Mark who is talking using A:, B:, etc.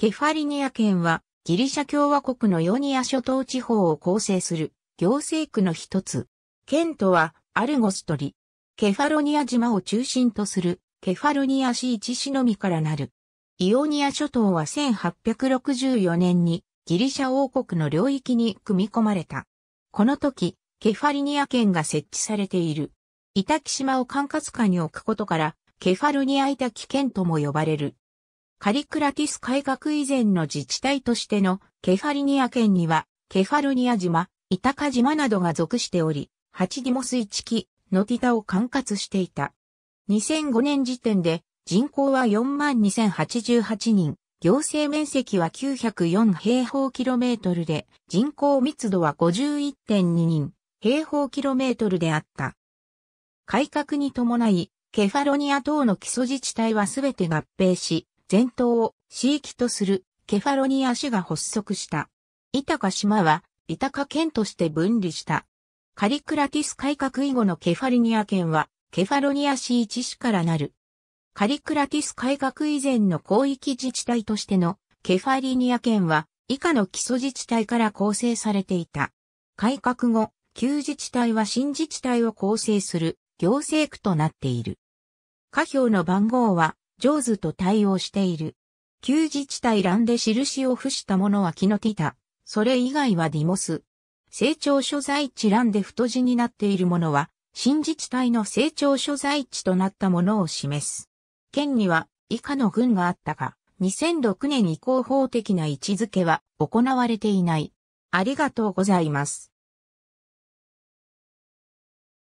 A: ケファリニア県はギリシャ共和国のヨニア諸島地方を構成する行政区の一つ。県都はアルゴストリ。ケファロニア島を中心とするケファロニア市一市のみからなる。イオニア諸島は1864年にギリシャ王国の領域に組み込まれた。この時、ケファリニア県が設置されている。イタキ島を管轄下に置くことから、ケファルニアイタキ県とも呼ばれる。カリクラティス改革以前の自治体としてのケファリニア県には、ケファルニア島、イタカ島などが属しており、ハチディモス一期、ノティタを管轄していた。2005年時点で人口は42,088人、行政面積は904平方キロメートルで、人口密度は51.2人平方キロメートルであった。改革に伴い、ケファロニア等の基礎自治体はすべて合併し、前頭を地域とするケファロニア市が発足した。イタカ島はイタカ県として分離した。カリクラティス改革以後のケファリニア県はケファロニア市一市からなる。カリクラティス改革以前の広域自治体としてのケファリニア県は以下の基礎自治体から構成されていた。改革後、旧自治体は新自治体を構成する行政区となっている。下表の番号は上手と対応している。旧自治体欄で印を付したものはキノティタ。それ以外はディモス。成長所在地欄で太字になっているものは、新自治体の成長所在地となったものを示す。県には以下の軍があったが、2006年以降法的な位置づけは行われていない。ありがとうございます。